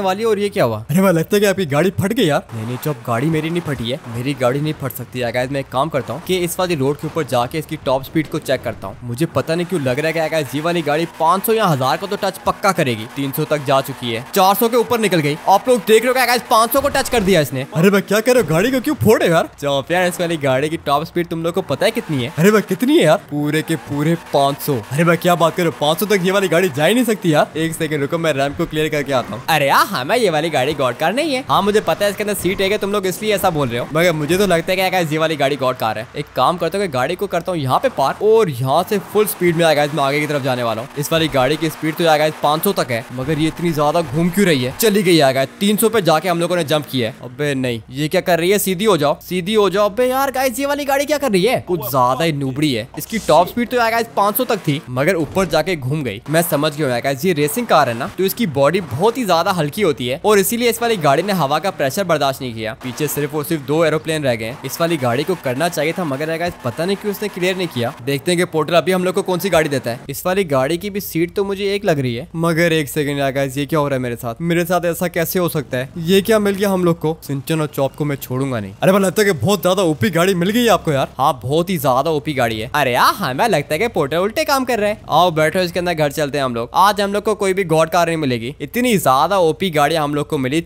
वाली और ये क्या हुआ अरे वहाँ लगता है आपकी गाड़ी फट गई यार नहीं नहीं चौप गाड़ी मेरी नहीं फटी है मेरी गाड़ी नहीं फट सकती यार मैं एक काम करता हूँ की इस वाली रोड के ऊपर जाके इसकी टॉप स्पीड को चेक करता हूँ मुझे पता नहीं क्यों लग रहा है ये वाली गाड़ी 500 या हजार का तो टच पक्का करेगी 300 तक जा चुकी है 400 के ऊपर निकल गई आप लोग देख रहे हो पाँच सौ को टच कर दिया इसने अरे भाई क्या कह रहे हो गाड़ी को क्यों फोड़े यार चौप यार इस वाली गाड़ी की टॉप स्पीड तुम लोग को पता है कितनी है अरे भाई कितनी है यार पूरे के पूरे 500 अरे भाई क्या बात करो 500 तक ये वाली गाड़ी जा ही नहीं सकती यार एक सेकंड रुको मैं रैम को क्लियर करके आता हूँ अरे यार हमें हाँ, ये वाली गाड़ी गॉड कार नहीं है हाँ मुझे पता है इसके अंदर सीट है तुम लोग इसलिए ऐसा बोल रहे हो मगर मुझे तो लगता है ये वाली गाड़ी गॉड कार है एक काम करता हूँ गाड़ी को करता हूँ यहाँ पे पार और यहाँ से फुल स्पीड में आएगा मैं आगे की तरफ जाने वाला हूँ इस वाली गाड़ी की स्पीड तो आएगा पाँच तक है मगर ये इतनी ज्यादा घूम क्यों रही है चली गई आगे तीन सौ पे जाके हम लोगों ने जंप किया है अबे नहीं ये क्या कर रही है सीधी हो जाओ सीधी हो जाओ अबे यार गाइस ये वाली गाड़ी क्या कर रही है कुछ ज्यादा ही नुबड़ी है इसकी टॉप स्पीड तो आएगा पांच सौ तक थी मगर ऊपर जाके घूम गई मैं समझ गया गाइस ये रेसिंग कार है ना तो इसकी बॉडी बहुत ही ज्यादा हल्की होती है और इसीलिए इस वाली गाड़ी ने हवा का प्रेशर बर्दाश्त नहीं किया पीछे सिर्फ और सिर्फ दो एरोप्लेन रह गए इस वाली गाड़ी को करना चाहिए था मगर गाइस पता नहीं क्यों उसने क्लियर नहीं किया देखते हैं कि पोर्टल अभी हम लोग को कौन सी गाड़ी देता है इस वाली गाड़ी की भी सीट तो मुझे एक लग रही है मगर मगर एक सेकंड यार गाइस ये क्या हो रहा है मेरे साथ मेरे साथ ऐसा कैसे हो सकता है ये क्या मिल गया हम लोग को सिंचन और चौप को मैं छोड़ूंगा नहीं अरे मतलब लगता है बहुत ज्यादा ओपी गाड़ी मिल गई आपको यार हाँ बहुत ही ज्यादा ओपी गाड़ी है अरे यार हमें हाँ, लगता है पोर्टल उल्टे काम कर रहे हैं आओ बैठो इसके अंदर घर चलते हैं हम लोग आज हम लोग को कोई भी गॉड कार नहीं मिलेगी इतनी ज्यादा ओपी गाड़ी हम लोग को मिली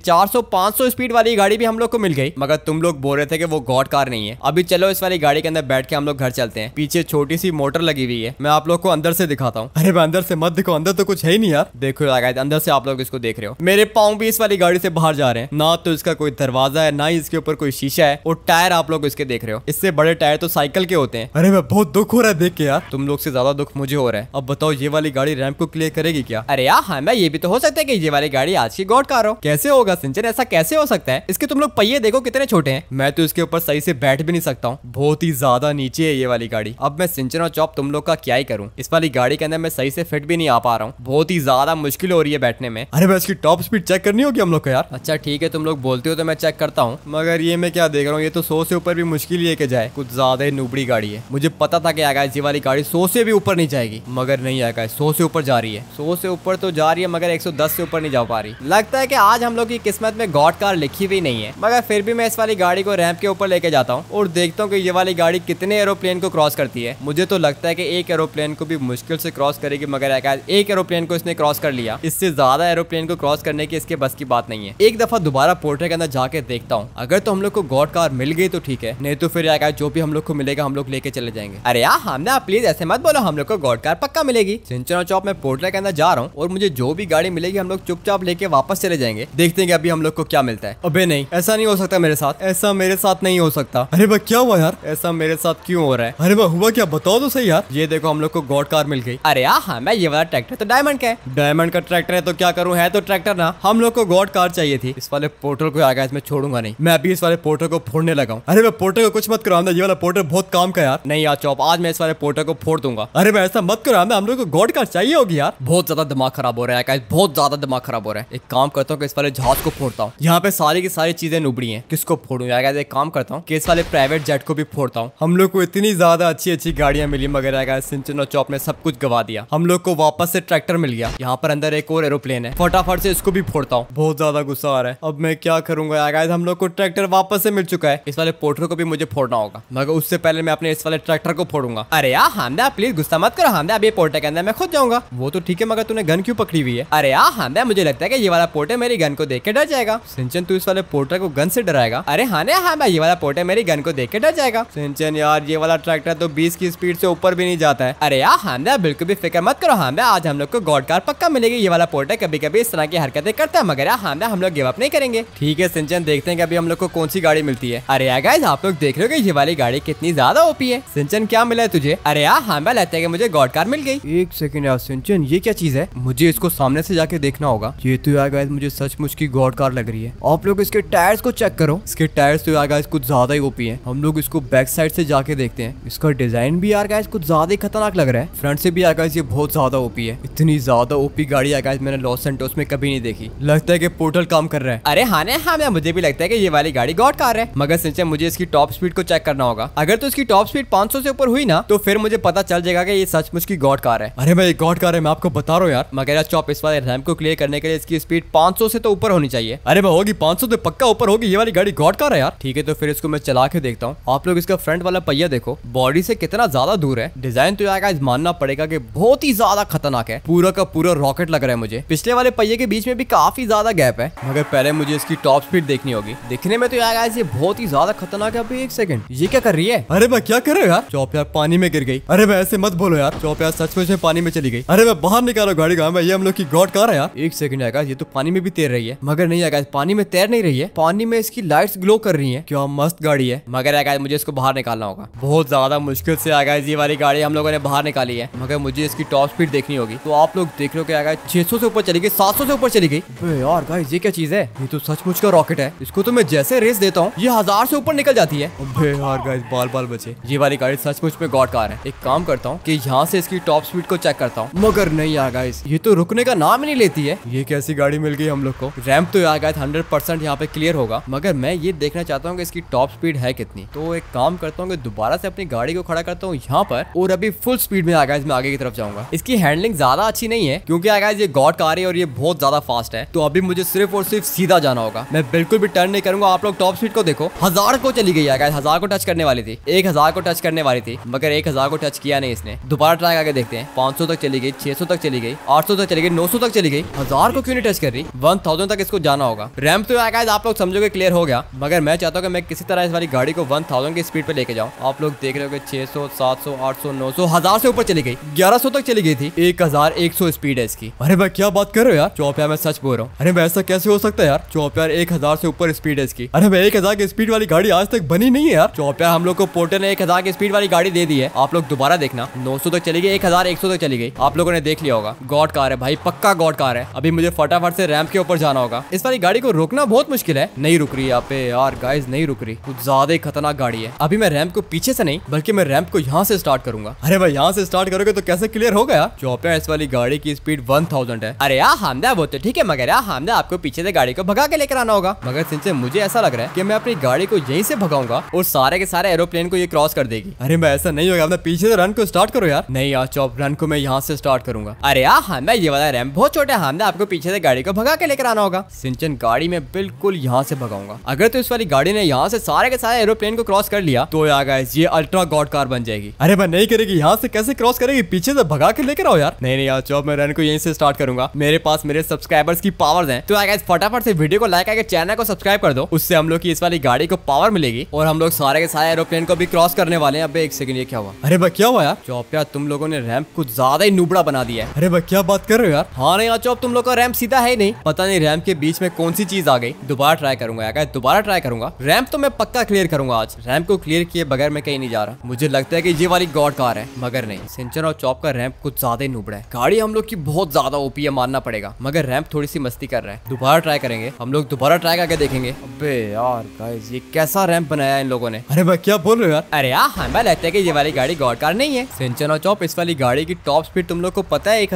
पांच सौ स्पीड वाली गाड़ी भी हम लोग को मिल गई मगर तुम लोग बोल रहे थे कि वो गॉड कार नहीं है अभी चलो इस वाली गाड़ी के अंदर बैठ के हम लोग घर चलते हैं पीछे छोटी सी मोटर लगी हुई है मैं आप लोग को अंदर से दिखाता हूँ अरे मैं अंदर से मत दिखो अंदर तो कुछ है ही नहीं यार देखो अंदर से आप लोग इसको देख रहे हो मेरे पाओ भी इस वाली गाड़ी से बाहर जा रहे हैं ना तो इसका कोई दरवाजा है ना ही इसके ऊपर कोई शीशा है और टायर आप लोग इसके देख रहे हो इससे बड़े टायर तो साइकिल के होते हैं अरे बहुत दुख हो रहा है देख के यार तुम लोग से ज्यादा दुख मुझे हो रहा है अब बताओ ये वाली गाड़ी रैम्प को क्लियर करेगी क्या अरे यार हाँ मैं ये भी तो हो सकता है की ये वाली गाड़ी आज की गॉड कार हो कैसे होगा सिंचन ऐसा कैसे हो सकता है इसके तुम लोग पहिए देखो कितने छोटे हैं मैं तो इसके ऊपर सही से बैठ भी नहीं सकता हूँ बहुत ही ज्यादा नीचे है ये वाली गाड़ी अब मैं सिंचन और चौप तुम लोग का क्या ही करूँ इस वाली गाड़ी के अंदर मैं सही से फिट भी नहीं आ पा रहा हूँ बहुत ही ज्यादा मुश्किल हो रही है बैठने में अरे भाई इसकी टॉप स्पीड चेक करनी होगी हम लोग को यार अच्छा ठीक है तुम लोग बोलते हो तो मैं चेक करता हूँ मगर ये मैं क्या देख रहा हूँ ये तो सौ से ऊपर भी मुश्किल लेके जाए कुछ ज्यादा ही नुबड़ी गाड़ी है मुझे पता था कि आकाश ये वाली गाड़ी सौ से भी ऊपर नहीं जाएगी मगर नहीं आकाश सौ से ऊपर जा रही है सौ से ऊपर तो जा रही है मगर एक से ऊपर नहीं जा पा रही लगता है की आज हम लोग की किस्मत में गॉड कार लिखी हुई नहीं है मगर फिर भी मैं इस वाली गाड़ी को रैंप के ऊपर लेके जाता हूँ और देखता हूँ की ये वाली गाड़ी कितने एरोप्लेन को क्रॉस करती है मुझे तो लगता है की एक एरोप्लेन को भी मुश्किल से क्रॉस करेगी मगर आकाश एक एरोप्लेन को इसने क्रॉस कर कर लिया इससे ज्यादा एरोप्लेन को क्रॉस करने की इसके बस की बात नहीं है एक दफा दोबारा पोर्टल के अंदर जाके देखता हूँ अगर तो हम लोग को गॉड कार मिल गई तो ठीक है नहीं तो फिर आएगा जो भी हम लोग को मिलेगा हम लोग लेके चले जाएंगे अरे यार हमने हाँ, प्लीज ऐसे मत बोलो हम लोग को गॉड कार पक्का मिलेगी सिंचना चौक में पोर्टल के अंदर जा रहा हूँ और मुझे जो भी गाड़ी मिलेगी हम लोग चुपचाप लेके वापस चले जाएंगे देखते हैं अभी हम लोग को क्या मिलता है अबे नहीं ऐसा नहीं हो सकता मेरे साथ ऐसा मेरे साथ नहीं हो सकता अरे भाई क्या हुआ यार ऐसा मेरे साथ क्यों हो रहा है अरे भाई हुआ क्या बताओ तो सही यार ये देखो हम लोग को गॉड कार मिल गई अरे यार हाँ, मैं ये वाला ट्रैक्टर तो डायमंड का है डायमंड डायमंड का ट्रैक्टर है तो क्या करूं है तो ट्रैक्टर ना हम लोग को गॉड कार चाहिए थी इस वाले पोर्टल को आगे इसमें छोड़ूंगा नहीं मैं अभी इस वाले पोर्टल को फोड़ने लगा अरे मैं पोर्टल को कुछ मत करो ये वाला पोर्टल बहुत काम का यार नहीं यार चौप आज मैं इस वाले पोर्टल को फोड़ दूंगा अरे मैं ऐसा मत करो हम लोग को गॉड कार चाहिए होगी यार बहुत ज्यादा दिमाग खराब हो रहा है बहुत ज्यादा दिमाग खराब हो रहा है एक काम करता हूँ इस वाले जहाज को फोड़ता हूँ यहाँ पे सारी की सारी चीजें उबड़ी है किसको फोड़ू यार एक काम करता हूँ कि इस वाले प्राइवेट जेट को भी फोड़ता हूँ हम लोग को इतनी ज्यादा अच्छी अच्छी गाड़ियां मिली मगर सिंचन और चौप ने सब कुछ गवा दिया हम लोग को वापस से ट्रैक्टर मिल गया यहाँ पर पर अंदर एक और एरोप्लेन है फटाफट से इसको भी फोड़ता हूँ बहुत ज्यादा गुस्सा आ रहा है अब मैं क्या करूंगा यार हम लोग को ट्रैक्टर वापस से मिल चुका है इस वाले पोर्टर को भी मुझे फोड़ना होगा मगर उससे पहले मैं अपने इस वाले ट्रैक्टर को फोड़ूंगा अरे यार हांदे प्लीज गुस्सा मत करो हांदे अब ये पोर्टर के अंदर मैं खुद जाऊंगा वो तो ठीक है मगर तूने गन क्यों पकड़ी हुई है अरे यार हांदे मुझे लगता है कि ये वाला पोर्टर मेरी गन को देख के डर जाएगा सिंचन तू इस वाले पोर्टर को गन से डराएगा अरे हाँ हाँ ये वाला पोर्टर मेरी गन को देख के डर जाएगा सिंचन यार ये वाला ट्रैक्टर तो बीस की स्पीड से ऊपर भी नहीं जाता है अरे यार हांदे बिल्कुल भी फिक्र मत करो हांदे आज हम लोग को गॉड कार पक्का खत्म मिलेगी ये वाला पोर्टर कभी कभी इस तरह की हरकतें करता है मगर हाँ हम लोग गिवअप नहीं करेंगे ठीक है सिंचन देखते हैं अभी हम लोग को कौन सी गाड़ी मिलती है अरे यार गाइस आप लोग देख रहे हो ये वाली गाड़ी कितनी ज्यादा ओपी है सिंचन क्या मिला है तुझे अरे यार हामदा लेते हैं मुझे गॉड कार मिल गई एक सेकंड यार सिंचन ये क्या चीज है मुझे इसको सामने से जाके देखना होगा ये तो यार गाइस मुझे सचमुच की गॉड कार लग रही है आप लोग इसके टायर्स को चेक करो इसके टायर्स तो यार गाइस कुछ ज्यादा ही ओपी है हम लोग इसको बैक साइड से जाके देखते हैं इसका डिजाइन भी यार गाइस कुछ ज्यादा ही खतरनाक लग रहा है फ्रंट से भी यार गाइस ये बहुत ज्यादा ओपी है इतनी ज्यादा ओपी ओपी गाड़ी आ आकाश मैंने लॉस सेंटोस में कभी नहीं देखी लगता है कि पोर्टल काम कर रहा है अरे हाने हाँ मैं मुझे भी लगता है कि ये वाली गाड़ी गॉड कार है मगर सिंचे मुझे इसकी टॉप स्पीड को चेक करना होगा अगर तो इसकी टॉप स्पीड 500 से ऊपर हुई ना तो फिर मुझे पता चल जाएगा कि ये सचमुच की गॉड कार है अरे भाई गॉड कार है मैं आपको बता रहा हूँ यार मगर चौप इस वाले रैम को क्लियर करने के लिए इसकी स्पीड 500 से तो ऊपर होनी चाहिए अरे भाई होगी 500 तो पक्का ऊपर होगी ये वाली गाड़ी गॉड कार है यार ठीक है तो फिर इसको मैं चला के देखता हूँ आप लोग इसका फ्रंट वाला पहिया देखो बॉडी से कितना ज्यादा दूर है डिजाइन तो यार मानना पड़ेगा की बहुत ही ज्यादा खतरनाक है पूरा का पूरा रॉकेट लग रहा है मुझे पिछले वाले पहिए के बीच में भी काफी ज्यादा गैप है मगर पहले मुझे इसकी टॉप स्पीड देखनी होगी दिखने में तो यार ये बहुत ही ज्यादा खतरनाक है अभी एक सेकंड ये क्या कर रही है अरे मैं क्या कर रहा यार चौप यार पानी में गिर गई अरे मैं ऐसे मत बोलो यार चौप यार सच में पानी में चली गई अरे मैं बाहर निकालो गाड़ी का मैं ये हम लोग की गॉड कार है यार एक सेकंड आएगा ये तो पानी में भी तैर रही है मगर नहीं आएगा पानी में तैर नहीं रही है पानी में इसकी लाइट्स ग्लो कर रही है क्या मस्त गाड़ी है मगर आएगा मुझे इसको बाहर निकालना होगा बहुत ज्यादा मुश्किल से आएगा ये वाली गाड़ी हम लोगों ने बाहर निकाली है मगर मुझे इसकी टॉप स्पीड देखनी होगी तो आप लोग देख लो कि आ गया छह से ऊपर चली गई सात से ऊपर चली गई यार गाइस ये क्या चीज है ये तो सचमुच का रॉकेट है इसको तो मैं जैसे रेस देता हूँ ये हजार से ऊपर निकल जाती है यार गाइस बाल बाल बचे ये वाली गाड़ी सचमुच में गॉड कार है एक काम करता हूँ की यहाँ से इसकी टॉप स्पीड को चेक करता हूँ मगर नहीं यार गाइस ये तो रुकने का नाम ही नहीं लेती है ये कैसी गाड़ी मिल गई हम लोग को रैम्प तो यार गाइस हंड्रेड परसेंट यहाँ पे क्लियर होगा मगर मैं ये देखना चाहता हूँ की इसकी टॉप स्पीड है कितनी तो एक काम करता हूँ दोबारा से अपनी गाड़ी को खड़ा करता हूँ यहाँ पर और अभी फुल स्पीड में आ गया मैं आगे की तरफ जाऊंगा इसकी हैंडलिंग ज्यादा अच्छी नहीं है क्योंकि क्या गाइस ये गॉड कार है और ये बहुत ज्यादा फास्ट है तो अभी मुझे सिर्फ और सिर्फ सीधा जाना होगा मैं बिल्कुल भी टर्न नहीं करूंगा आप लोग टॉप स्पीड को देखो हजार को चली गई है हजार को टच करने वाली थी एक हजार को टच करने वाली थी मगर एक हजार को टच किया नहीं इसने दोबारा ट्राई करके देखते हैं पांच तक चली गई छह तक चली गई आठ तक चली गई नौ तक चली गई हजार को क्यों नहीं टच कर रही वन तक इसको जाना होगा रैम तो आया आप लोग समझोगे क्लियर हो गया मगर मैं चाहता हूँ मैं किसी तरह इस वाली गाड़ी को वन थाउजेंड की स्पीड पर लेके जाऊँ आप लोग देख रहे हो छह सौ सात सौ आठ सौ नौ सौ हजार से ऊपर चली गई ग्यारह तक चली गई थी एक हजार एक सौ स्पीड है की अरे भाई क्या बात कर रहे हो यार चौपिया मैं सच बोल रहा हूँ अरे भाई ऐसा कैसे हो सकता है यार चौपिया एक हजार से ऊपर स्पीड है इसकी अरे भाई एक हजार की स्पीड वाली गाड़ी आज तक बनी नहीं है यार चौपिया हम लोग को पोर्टर ने एक हजार की स्पीड वाली गाड़ी दे दी है आप लोग दोबारा देखना नौ सौ तक चली गई एक हजार एक सौ तक चली गई आप लोगों ने देख लिया होगा गॉड कार है भाई पक्का गॉड कार है अभी मुझे फटाफट से रैम्प के ऊपर जाना होगा इस वाली गाड़ी को रोकना बहुत मुश्किल है नहीं रुक रही यहाँ पे यार गाइज नहीं रुक रही कुछ ज्यादा ही खतरनाक गाड़ी है अभी मैं रैम्प को पीछे से नहीं बल्कि मैं रैम्प को यहाँ से स्टार्ट करूंगा अरे भाई यहाँ से स्टार्ट करोगे तो कैसे क्लियर हो गया चौपिया इस वाली गाड़ी की स्पीड वन थाउजेंड है अरे यार हामदा वो तो ठीक है मगर यार हामदा आपको पीछे से गाड़ी को भगा के लेकर आना होगा मगर सिंह मुझे ऐसा लग रहा है की मैं अपनी गाड़ी को यही से भगाऊंगा और सारे के सारे एरोप्लेन को ये क्रॉस कर देगी अरे मैं ऐसा नहीं होगा पीछे से रन को स्टार्ट करो यार नहीं यार चौप रन को मैं यहाँ से स्टार्ट करूंगा अरे यार हामदा ये वाला रैम बहुत छोटे है हामदा आपको पीछे से गाड़ी को भगा के लेकर आना होगा सिंचन गाड़ी में बिल्कुल यहाँ से भगाऊंगा अगर तो इस वाली गाड़ी ने यहाँ से सारे के सारे एरोप्लेन को क्रॉस कर लिया तो यार गाइस ये अल्ट्रा गॉड कार बन जाएगी अरे मैं नहीं करेगी यहाँ से कैसे क्रॉस करेगी पीछे से भगा के लेकर आओ यार नहीं नहीं यार चौप मैं रन को यही यहीं से स्टार्ट करूंगा मेरे पास मेरे सब्सक्राइबर्स की पावर्स हैं तो आगे फटाफट से वीडियो को लाइक आगे चैनल को सब्सक्राइब कर दो उससे हम लोग की इस वाली गाड़ी को पावर मिलेगी और हम लोग सारे के सारे एरोप्लेन को भी क्रॉस करने वाले हैं अब एक सेकंड ये क्या हुआ अरे भाई क्या हुआ यार चौप तुम लोगों ने रैम्प कुछ ज्यादा ही नुबड़ा बना दिया है अरे भाई क्या बात कर रहे हो यार हाँ नहीं चौप तुम लोग का रैम्प सीधा है नहीं पता नहीं रैम्प के बीच में कौन सी चीज आ गई दोबारा ट्राई करूंगा यार दोबारा ट्राई करूंगा रैम्प तो मैं पक्का क्लियर करूंगा आज रैम्प को क्लियर किए बगैर मैं कहीं नहीं जा रहा मुझे लगता है की ये वाली गॉड कार है मगर नहीं सिंचर और चौप का रैम्प कुछ ज्यादा ही नुबड़ा है गाड़ी हम लोग की बहुत बहुत ज्यादा ओपी है मानना पड़ेगा मगर रैंप थोड़ी सी मस्ती कर रहा है दोबारा ट्राई करेंगे हम लोग दोबारा ट्राई करके देखेंगे अबे यार गाइस ये कैसा रैंप बनाया इन लोगों ने अरे भाई क्या बोल रहे हो यार अरे यार हम हमें लगता है की ये वाली गाड़ी गॉड कार नहीं है सिंचन और चौप इस वाली गाड़ी की टॉप स्पीड तुम लोग को पता है एक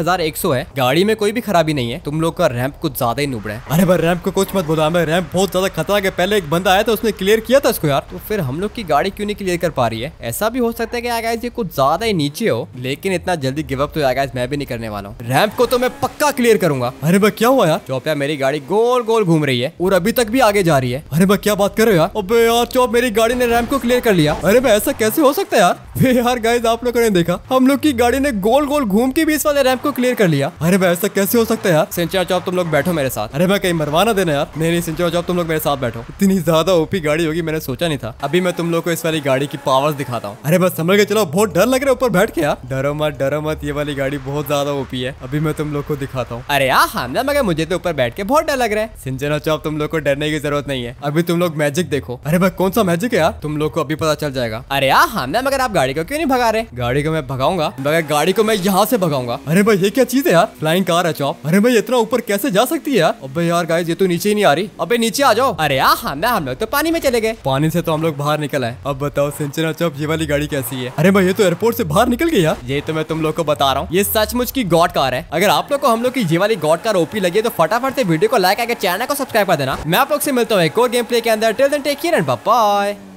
है गाड़ी में कोई भी खराबी नहीं है तुम लोग का रैम्प कुछ ज्यादा ही नुबड़ा है अरे भाई रैम्प को कुछ मत बोला हमें रैम्प बहुत ज्यादा खतरा पहले एक बंदा आया था उसने क्लियर किया था उसको यार तो फिर हम लोग की गाड़ी क्यों नहीं क्लियर कर पा रही है ऐसा भी हो सकता है की ये कुछ ज्यादा ही नीचे हो लेकिन इतना जल्दी गिव अप तो आगाज मैं भी नहीं करने वाला हूँ रैम्प को तो मैं पक्का क्लियर करूंगा अरे भाई क्या हुआ यार चौपिया मेरी गाड़ी गोल गोल घूम रही है और अभी तक भी आगे जा रही है अरे भाई क्या बात कर रहे हो यार अबे यार चौप मेरी गाड़ी ने रैम को क्लियर कर लिया अरे भाई ऐसा कैसे हो सकता है यार वे यार गाइस आप लोगों ने देखा हम लोग की गाड़ी ने गोल गोल घूम के भी इस वाले रैम को क्लियर कर लिया अरे भाई ऐसा कैसे हो सकता है यार सिंचा चौप तुम लोग बैठो मेरे साथ अरे भाई कहीं मरवाना देना यार नहीं नहीं सिंचा चौप तुम लोग मेरे साथ बैठो इतनी ज्यादा ओपी गाड़ी होगी मैंने सोचा नहीं था अभी मैं तुम लोग को इस वाली गाड़ी की पावर दिखाता हूँ अरे बस समझ के चलो बहुत डर लग रहा है ऊपर बैठ के यार डरो मत डरो मत ये वाली गाड़ी बहुत ज्यादा ओपी है अभी मैं तुम लोग को दिखाता हूँ अरे यार हाँ, मगर मुझे तो ऊपर बैठ के बहुत डर लग रहा है सिंचन चौप तुम लोग को डरने की जरूरत नहीं है अभी तुम लोग मैजिक देखो अरे भाई कौन सा मैजिक है यार तुम लोग को अभी पता चल जाएगा अरे यार हामला मगर आप गाड़ी को क्यों नहीं भगा रहे गाड़ी को मैं भगाऊंगा मगर गाड़ी को मैं यहाँ से भगाऊंगा अरे भाई ये क्या चीज है यार फ्लाइंग कार है चौप अरे भाई इतना ऊपर कैसे जा सकती है अब भाई यार गाड़ी ये तो नीचे ही नहीं आ रही अबे नीचे आ जाओ अरे यार हाँ, हम लोग तो पानी में चले गए पानी से तो हम लोग बाहर निकल आए अब बताओ सिंचना चौप ये वाली गाड़ी कैसी है अरे भाई ये तो एयरपोर्ट से बाहर निकल गई यार ये तो मैं तुम लोग को बता रहा हूँ ये सचमुच की गॉड कार है अगर आप लोग को हम लोग की ये वाली गॉड का रोपी लगी तो फटाफट से वीडियो को लाइक आगे चैनल को सब्सक्राइब कर देना मैं आप लोग से मिलता हूँ एक और गेम प्ले के अंदर till then take care and bye